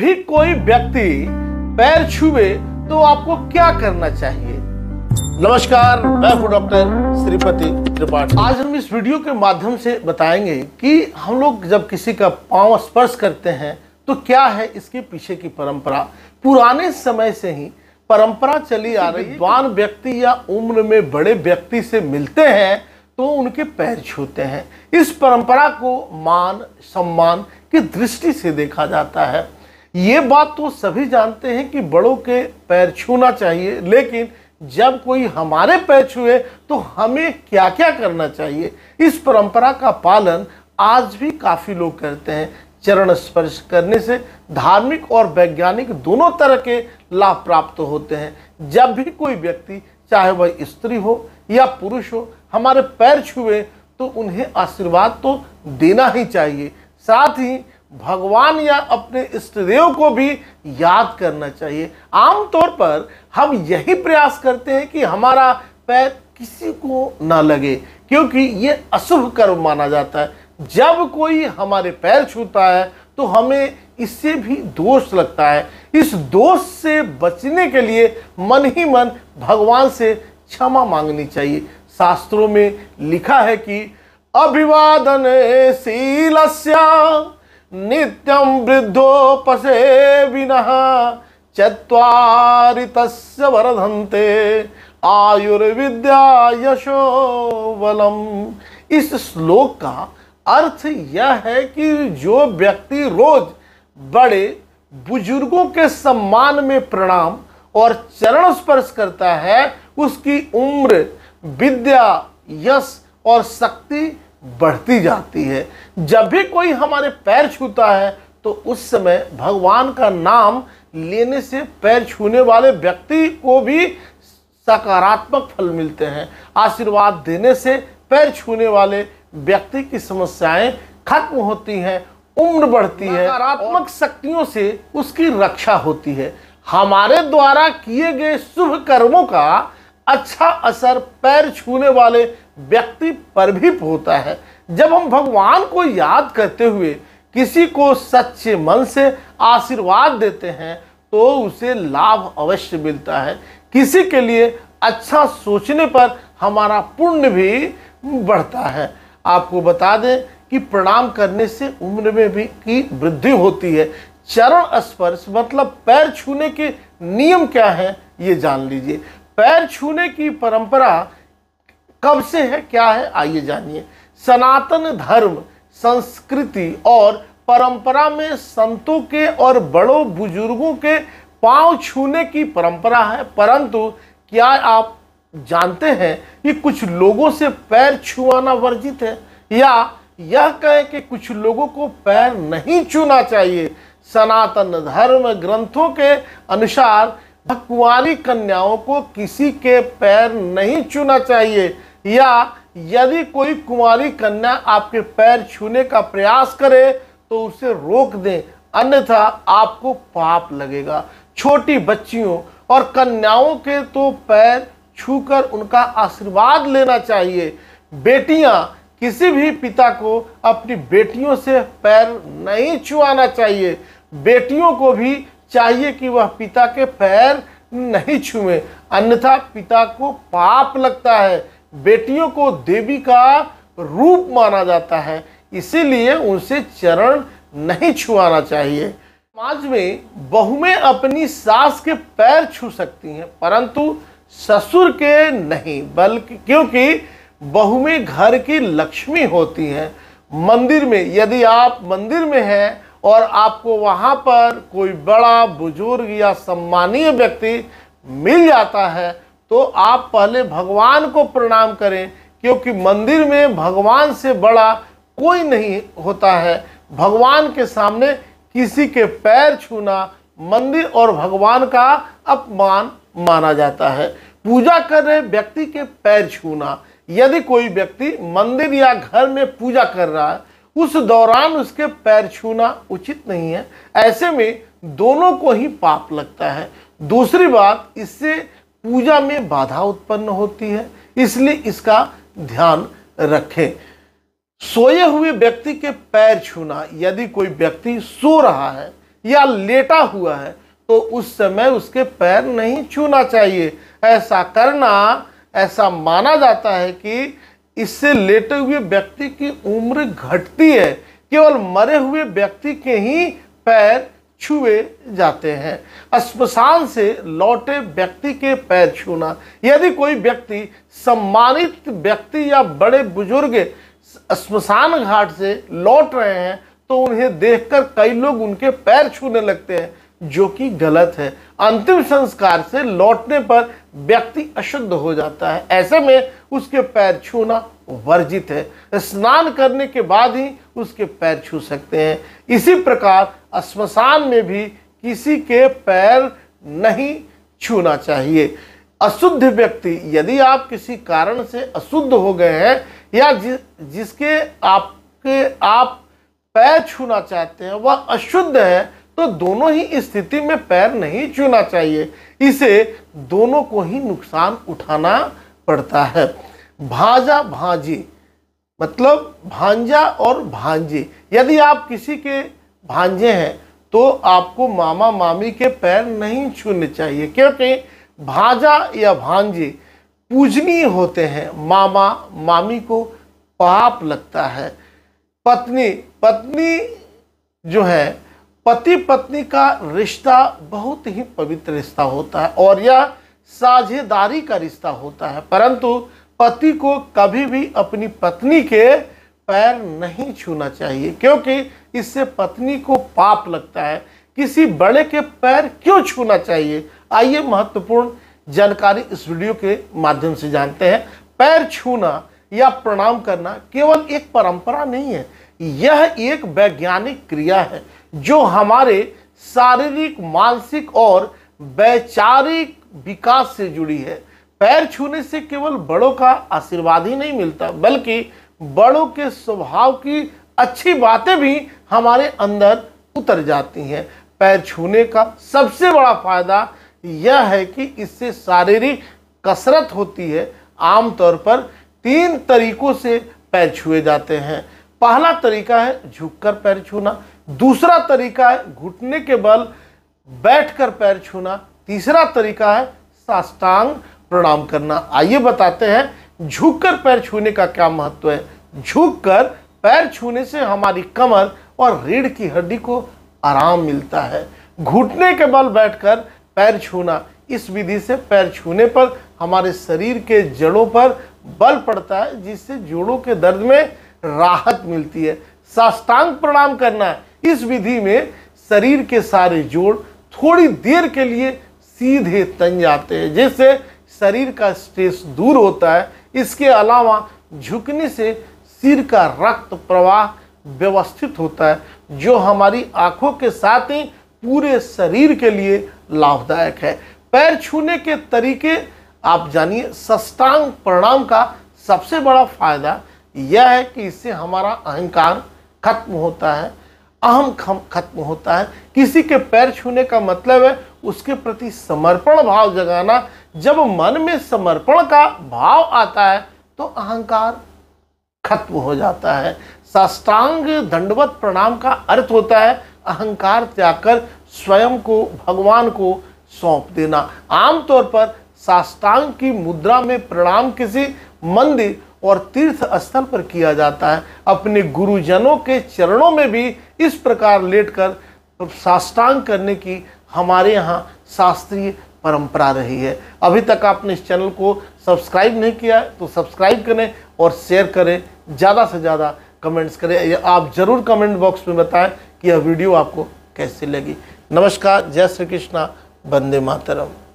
भी कोई व्यक्ति पैर छुए तो आपको क्या करना चाहिए नमस्कार मैं हूं डॉक्टर श्रीपति त्रिपाठी आज हम इस वीडियो के माध्यम से बताएंगे कि हम लोग जब किसी का पांव स्पर्श करते हैं तो क्या है इसके पीछे की परंपरा पुराने समय से ही परंपरा चली आ रही विद्वान व्यक्ति या उम्र में बड़े व्यक्ति से मिलते हैं तो उनके पैर छूते हैं इस परंपरा को मान सम्मान की दृष्टि से देखा जाता है ये बात तो सभी जानते हैं कि बड़ों के पैर छूना चाहिए लेकिन जब कोई हमारे पैर छुए तो हमें क्या क्या करना चाहिए इस परंपरा का पालन आज भी काफ़ी लोग करते हैं चरण स्पर्श करने से धार्मिक और वैज्ञानिक दोनों तरह के लाभ प्राप्त होते हैं जब भी कोई व्यक्ति चाहे वह स्त्री हो या पुरुष हो हमारे पैर छुए तो उन्हें आशीर्वाद तो देना ही चाहिए साथ ही भगवान या अपने इष्टदेव को भी याद करना चाहिए आमतौर पर हम यही प्रयास करते हैं कि हमारा पैर किसी को ना लगे क्योंकि ये अशुभ कर्म माना जाता है जब कोई हमारे पैर छूता है तो हमें इससे भी दोष लगता है इस दोष से बचने के लिए मन ही मन भगवान से क्षमा मांगनी चाहिए शास्त्रों में लिखा है कि अभिवादन शीलस्या नित्यं वृद्धोपसेविनः चत्वारि तस्य वर्धन्ते आयुर्विद्या यशो बलम इस श्लोक का अर्थ यह है कि जो व्यक्ति रोज बड़े बुजुर्गों के सम्मान में प्रणाम और चरण स्पर्श करता है उसकी उम्र विद्या यश और शक्ति बढ़ती जाती है जब भी कोई हमारे पैर छूता है तो उस समय भगवान का नाम लेने से पैर छूने वाले व्यक्ति को भी सकारात्मक फल मिलते हैं आशीर्वाद देने से पैर छूने वाले व्यक्ति की समस्याएं खत्म होती हैं उम्र बढ़ती है सकारात्मक शक्तियों से उसकी रक्षा होती है हमारे द्वारा किए गए शुभ कर्मों का अच्छा असर पैर छूने वाले व्यक्ति पर भी होता है जब हम भगवान को याद करते हुए किसी को सच्चे मन से आशीर्वाद देते हैं तो उसे लाभ अवश्य मिलता है किसी के लिए अच्छा सोचने पर हमारा पुण्य भी बढ़ता है आपको बता दें कि प्रणाम करने से उम्र में भी की वृद्धि होती है चरण स्पर्श मतलब पैर छूने के नियम क्या है ये जान लीजिए पैर छूने की परंपरा कब से है क्या है आइए जानिए सनातन धर्म संस्कृति और परंपरा में संतों के और बड़ों बुजुर्गों के पांव छूने की परंपरा है परंतु क्या आप जानते हैं कि कुछ लोगों से पैर छुआना वर्जित है या यह कहें कि कुछ लोगों को पैर नहीं छूना चाहिए सनातन धर्म ग्रंथों के अनुसार कुरी कन्याओं को किसी के पैर नहीं छूना चाहिए या यदि कोई कुमारी कन्या आपके पैर छूने का प्रयास करे तो उसे रोक दें अन्यथा आपको पाप लगेगा छोटी बच्चियों और कन्याओं के तो पैर छूकर उनका आशीर्वाद लेना चाहिए बेटियां किसी भी पिता को अपनी बेटियों से पैर नहीं छुआना चाहिए बेटियों को भी चाहिए कि वह पिता के पैर नहीं छुए अन्यथा पिता को पाप लगता है बेटियों को देवी का रूप माना जाता है इसीलिए उनसे चरण नहीं छुआना चाहिए समाज में बहुमें अपनी सास के पैर छू सकती हैं परंतु ससुर के नहीं बल्कि क्योंकि में घर की लक्ष्मी होती हैं मंदिर में यदि आप मंदिर में हैं और आपको वहाँ पर कोई बड़ा बुजुर्ग या सम्मानीय व्यक्ति मिल जाता है तो आप पहले भगवान को प्रणाम करें क्योंकि मंदिर में भगवान से बड़ा कोई नहीं होता है भगवान के सामने किसी के पैर छूना मंदिर और भगवान का अपमान माना जाता है पूजा कर रहे व्यक्ति के पैर छूना यदि कोई व्यक्ति मंदिर या घर में पूजा कर रहा है उस दौरान उसके पैर छूना उचित नहीं है ऐसे में दोनों को ही पाप लगता है दूसरी बात इससे पूजा में बाधा उत्पन्न होती है इसलिए इसका ध्यान रखें सोए हुए व्यक्ति के पैर छूना यदि कोई व्यक्ति सो रहा है या लेटा हुआ है तो उस समय उसके पैर नहीं छूना चाहिए ऐसा करना ऐसा माना जाता है कि इससे लेटे हुए व्यक्ति की उम्र घटती है केवल मरे हुए व्यक्ति के ही पैर छुए जाते हैं स्मशान से लौटे व्यक्ति के पैर छूना यदि कोई व्यक्ति सम्मानित व्यक्ति या बड़े बुजुर्ग स्मशान घाट से लौट रहे हैं तो उन्हें देखकर कई लोग उनके पैर छूने लगते हैं जो कि गलत है अंतिम संस्कार से लौटने पर व्यक्ति अशुद्ध हो जाता है ऐसे में उसके पैर छूना वर्जित है स्नान करने के बाद ही उसके पैर छू सकते हैं इसी प्रकार श्मशान में भी किसी के पैर नहीं छूना चाहिए अशुद्ध व्यक्ति यदि आप किसी कारण से अशुद्ध हो गए हैं या जि, जिसके आपके आप पैर छूना चाहते हैं वह अशुद्ध है तो दोनों ही स्थिति में पैर नहीं छूना चाहिए इसे दोनों को ही नुकसान उठाना पड़ता है भाजा भांजी मतलब भांजा और भांजी यदि आप किसी के भांजे हैं तो आपको मामा मामी के पैर नहीं छूने चाहिए क्योंकि भाजा या भांजी पूजनीय होते हैं मामा मामी को पाप लगता है पत्नी पत्नी जो है पति पत्नी का रिश्ता बहुत ही पवित्र रिश्ता होता है और यह साझेदारी का रिश्ता होता है परंतु पति को कभी भी अपनी पत्नी के पैर नहीं छूना चाहिए क्योंकि इससे पत्नी को पाप लगता है किसी बड़े के पैर क्यों छूना चाहिए आइए महत्वपूर्ण जानकारी इस वीडियो के माध्यम से जानते हैं पैर छूना या प्रणाम करना केवल एक परंपरा नहीं है यह एक वैज्ञानिक क्रिया है जो हमारे शारीरिक मानसिक और वैचारिक विकास से जुड़ी है पैर छूने से केवल बड़ों का आशीर्वाद ही नहीं मिलता बल्कि बड़ों के स्वभाव की अच्छी बातें भी हमारे अंदर उतर जाती हैं पैर छूने का सबसे बड़ा फायदा यह है कि इससे शारीरिक कसरत होती है आमतौर पर तीन तरीकों से पैर छुए जाते हैं पहला तरीका है झुककर पैर छूना दूसरा तरीका है घुटने के बल बैठकर पैर छूना तीसरा तरीका है साष्टांग प्रणाम करना आइए बताते हैं झुककर पैर छूने का क्या महत्व है झुककर पैर छूने से हमारी कमर और रीढ़ की हड्डी को आराम मिलता है घुटने के बल बैठकर पैर छूना इस विधि से पैर छूने पर हमारे शरीर के जड़ों पर बल पड़ता है जिससे जोड़ों के दर्द में राहत मिलती है साष्टांग प्रणाम करना इस विधि में शरीर के सारे जोड़ थोड़ी देर के लिए सीधे तन जाते हैं जिससे शरीर का स्ट्रेस दूर होता है इसके अलावा झुकने से सिर का रक्त प्रवाह व्यवस्थित होता है जो हमारी आँखों के साथ ही पूरे शरीर के लिए लाभदायक है पैर छूने के तरीके आप जानिए सष्टांग प्रणाम का सबसे बड़ा फायदा यह है कि इससे हमारा अहंकार खत्म होता है अहम खत्म होता है किसी के पैर छूने का मतलब है उसके प्रति समर्पण भाव जगाना जब मन में समर्पण का भाव आता है तो अहंकार खत्म हो जाता है साष्टांग दंडवत प्रणाम का अर्थ होता है अहंकार त्याग कर स्वयं को भगवान को सौंप देना आमतौर पर साष्टांग की मुद्रा में प्रणाम किसी मंदिर और तीर्थ स्थल पर किया जाता है अपने गुरुजनों के चरणों में भी इस प्रकार लेटकर साष्टांग करने की हमारे यहाँ शास्त्रीय परंपरा रही है अभी तक आपने इस चैनल को सब्सक्राइब नहीं किया तो सब्सक्राइब करें और शेयर करें ज़्यादा से ज़्यादा कमेंट्स करें आप ज़रूर कमेंट बॉक्स में बताएं कि यह वीडियो आपको कैसी लगी नमस्कार जय श्री कृष्णा वंदे मातरम